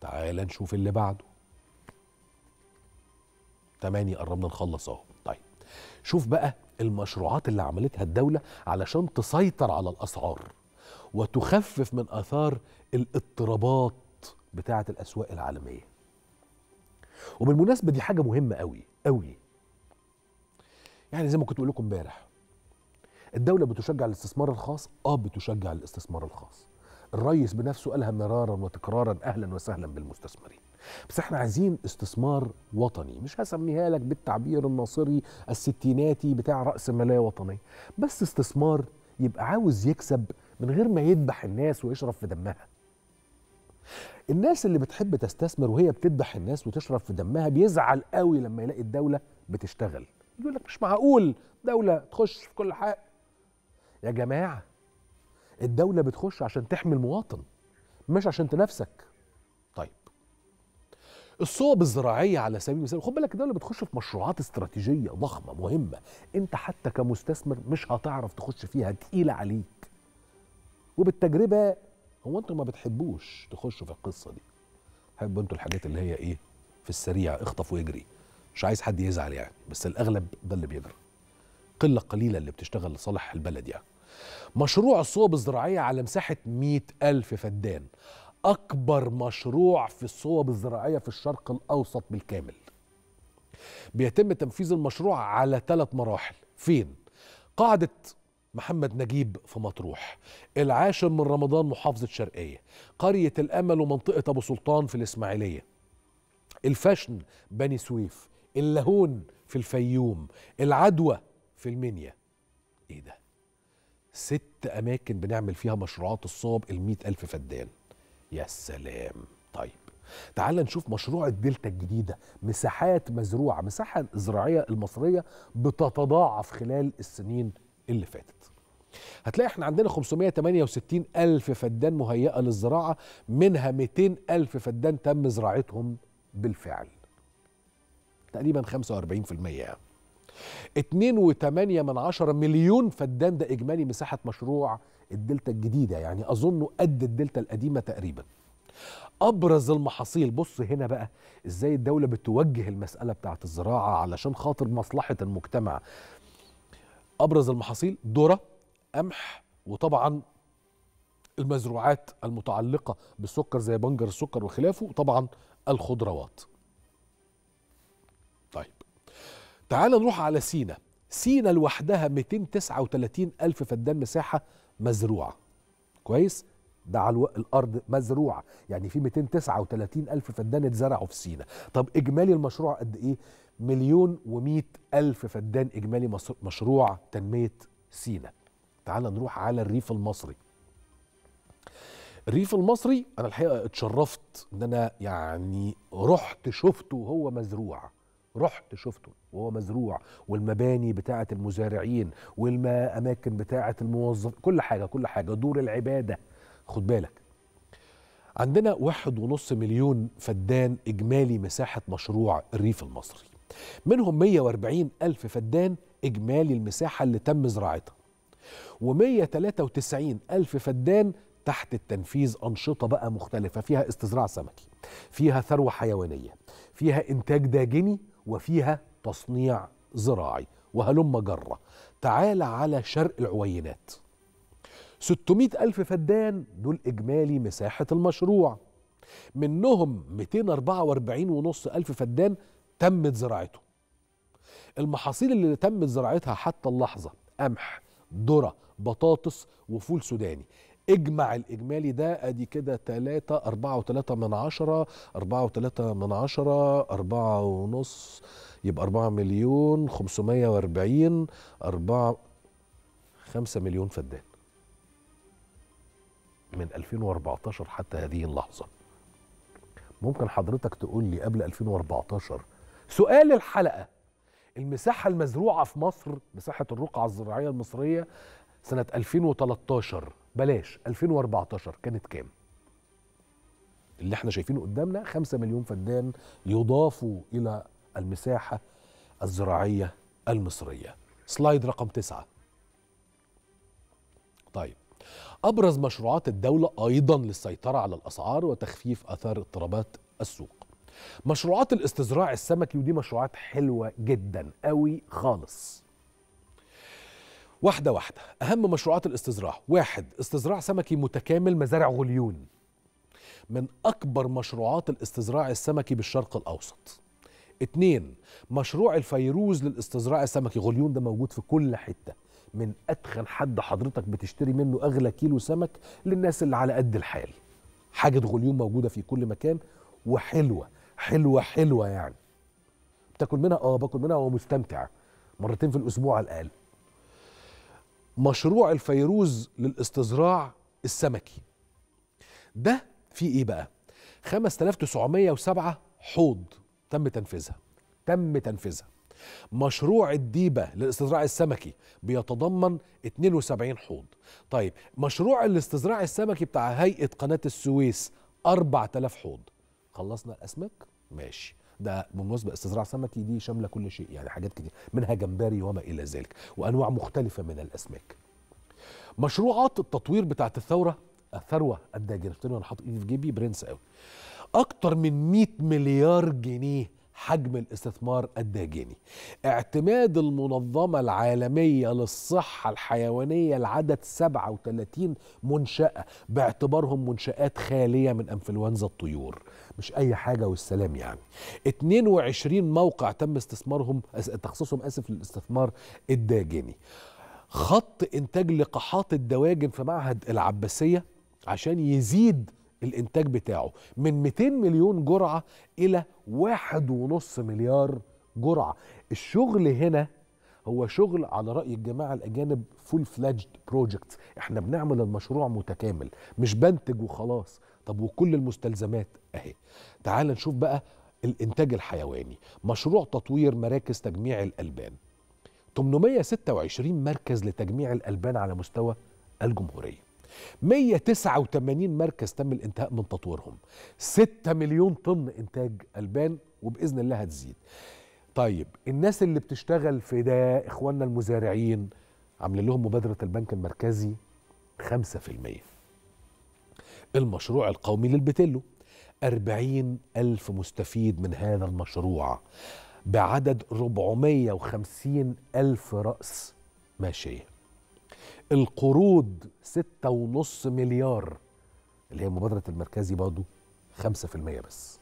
تعال نشوف اللي بعده تمانية قربنا نخلص اهو طيب شوف بقى المشروعات اللي عملتها الدولة علشان تسيطر على الأسعار وتخفف من آثار الاضطرابات بتاعة الأسواق العالمية وبالمناسبة دي حاجة مهمة قوي قوي يعني زي ما كنت بقول لكم امبارح الدولة بتشجع الاستثمار الخاص اه بتشجع الاستثمار الخاص الريس بنفسه قالها مرارا وتكرارا اهلا وسهلا بالمستثمرين بس احنا عايزين استثمار وطني مش هسميها لك بالتعبير الناصري الستيناتي بتاع راس ماليه وطنيه بس استثمار يبقى عاوز يكسب من غير ما يذبح الناس ويشرب في دمها الناس اللي بتحب تستثمر وهي بتذبح الناس وتشرب في دمها بيزعل قوي لما يلاقي الدوله بتشتغل يقول لك مش معقول دوله تخش في كل حاجه يا جماعه الدولة بتخش عشان تحمي المواطن مش عشان تنافسك طيب الصوب الزراعية على سبيل المثال خد بالك الدولة بتخش في مشروعات استراتيجية ضخمة مهمة انت حتى كمستثمر مش هتعرف تخش فيها تقيلة عليك وبالتجربة هو انتوا ما بتحبوش تخشوا في القصة دي حبوا انتوا الحاجات اللي هي ايه في السريع اخطف واجري مش عايز حد يزعل يعني بس الاغلب ده اللي بيجري قله قليله اللي بتشتغل لصالح البلد يعني مشروع الصوب الزراعية على مساحة مئة ألف فدان أكبر مشروع في الصوب الزراعية في الشرق الأوسط بالكامل بيتم تنفيذ المشروع على ثلاث مراحل فين؟ قاعدة محمد نجيب في مطروح العاشر من رمضان محافظة شرقية قرية الأمل ومنطقة أبو سلطان في الإسماعيلية الفشن بني سويف اللهون في الفيوم العدوى في المنيا ايه ده ست أماكن بنعمل فيها مشروعات الصوب ال ألف فدان يا سلام طيب تعال نشوف مشروع الدلتا الجديدة مساحات مزروعة مساحة الزراعية المصرية بتتضاعف خلال السنين اللي فاتت هتلاقي احنا عندنا 568 ألف فدان مهيئة للزراعة منها 200 ألف فدان تم زراعتهم بالفعل تقريبا 45% يعني 2.8 من عشرة مليون فدان ده إجمالي مساحة مشروع الدلتا الجديدة يعني أظنه قد الدلتا القديمة تقريبا أبرز المحاصيل بص هنا بقى إزاي الدولة بتوجه المسألة بتاعة الزراعة علشان خاطر مصلحة المجتمع أبرز المحاصيل ذرة قمح وطبعا المزروعات المتعلقة بالسكر زي بنجر السكر وخلافه وطبعا الخضروات تعال نروح على سينا سينا لوحدها 239 ألف فدان مساحة مزروعة كويس ده على الارض مزروعه يعني في 239 الف فدان اتزرعوا في سينا طب اجمالي المشروع قد ايه مليون و الف فدان اجمالي مشروع تنميه سينا تعال نروح على الريف المصري الريف المصري انا الحقيقه اتشرفت ان انا يعني رحت شفته وهو مزروع رحت شفته وهو مزروع والمباني بتاعة المزارعين والأماكن بتاعة الموظفين كل حاجة كل حاجة دور العبادة خد بالك عندنا واحد ونص مليون فدان إجمالي مساحة مشروع الريف المصري منهم 140 ألف فدان إجمالي المساحة اللي تم زراعتها و193 ألف فدان تحت التنفيذ أنشطة بقى مختلفة فيها استزراع سمكي فيها ثروة حيوانية فيها إنتاج داجني وفيها تصنيع زراعي وهلم جرة تعال على شرق العوينات 600 ألف فدان دول إجمالي مساحة المشروع منهم 244 ونص ألف فدان تمت زراعته المحاصيل اللي تمت زراعتها حتى اللحظة قمح ذرة بطاطس وفول سوداني اجمع الإجمالي ده أدي كده 3 4 و3 من 10 4 و3 من 10 4 ونص يبقى 4 مليون 540 4 5 مليون فدان من 2014 حتى هذه اللحظة ممكن حضرتك تقول لي قبل 2014 سؤال الحلقة المساحة المزروعة في مصر مساحة الرقعة الزراعية المصرية سنة 2013 بلاش 2014 كانت كام؟ اللي احنا شايفينه قدامنا 5 مليون فدان يضافوا إلى المساحة الزراعية المصرية سلايد رقم تسعة طيب أبرز مشروعات الدولة أيضا للسيطرة على الأسعار وتخفيف أثار اضطرابات السوق مشروعات الاستزراع السمكي ودي مشروعات حلوة جدا قوي خالص واحدة واحدة أهم مشروعات الاستزراع واحد استزراع سمكي متكامل مزارع غليون من أكبر مشروعات الاستزراع السمكي بالشرق الأوسط اتنين مشروع الفيروز للاستزراع السمكي غليون ده موجود في كل حتة من أتخن حد حضرتك بتشتري منه أغلى كيلو سمك للناس اللي على قد الحال حاجة غليون موجودة في كل مكان وحلوة حلوة حلوة يعني بتاكل منها اه باكل منها ومستمتع مرتين في الأسبوع على الأقل مشروع الفيروز للاستزراع السمكي ده فيه ايه بقى 5907 حوض تم تنفيذها تم تنفيذها مشروع الديبة للاستزراع السمكي بيتضمن 72 حوض طيب مشروع الاستزراع السمكي بتاع هيئة قناة السويس 4000 حوض خلصنا الأسماك ماشي ده بمناسبه استزراع سمكي دي شامله كل شيء يعني حاجات كتير منها جمبري وما الى ذلك وانواع مختلفه من الاسماك مشروعات التطوير بتاعت الثوره الثروه الداجرتين انا حاطط ايدي في جيبي برنس قوي اكتر من 100 مليار جنيه حجم الاستثمار الداجني إيه اعتماد المنظمة العالمية للصحة الحيوانية لعدد 37 منشأة باعتبارهم منشآت خالية من أنفلونزا الطيور مش أي حاجة والسلام يعني 22 موقع تم استثمارهم تخصيصهم أسف للاستثمار الداجني خط إنتاج لقاحات الدواجن في معهد العباسية عشان يزيد الانتاج بتاعه من 200 مليون جرعه الى 1.5 مليار جرعه الشغل هنا هو شغل على راي الجماعه الاجانب فول فلاجد بروجكت احنا بنعمل المشروع متكامل مش بنتج وخلاص طب وكل المستلزمات اهي تعال نشوف بقى الانتاج الحيواني مشروع تطوير مراكز تجميع الالبان 826 مركز لتجميع الالبان على مستوى الجمهوريه 189 مركز تم الانتهاء من تطويرهم 6 مليون طن انتاج البان وباذن الله هتزيد طيب الناس اللي بتشتغل في ده اخواننا المزارعين عاملين لهم مبادره البنك المركزي 5% المشروع القومي للبتلو 40 ألف مستفيد من هذا المشروع بعدد 450 ألف رأس ماشية القروض ستة ونص مليار اللي هي مبادرة المركزي برضه المية بس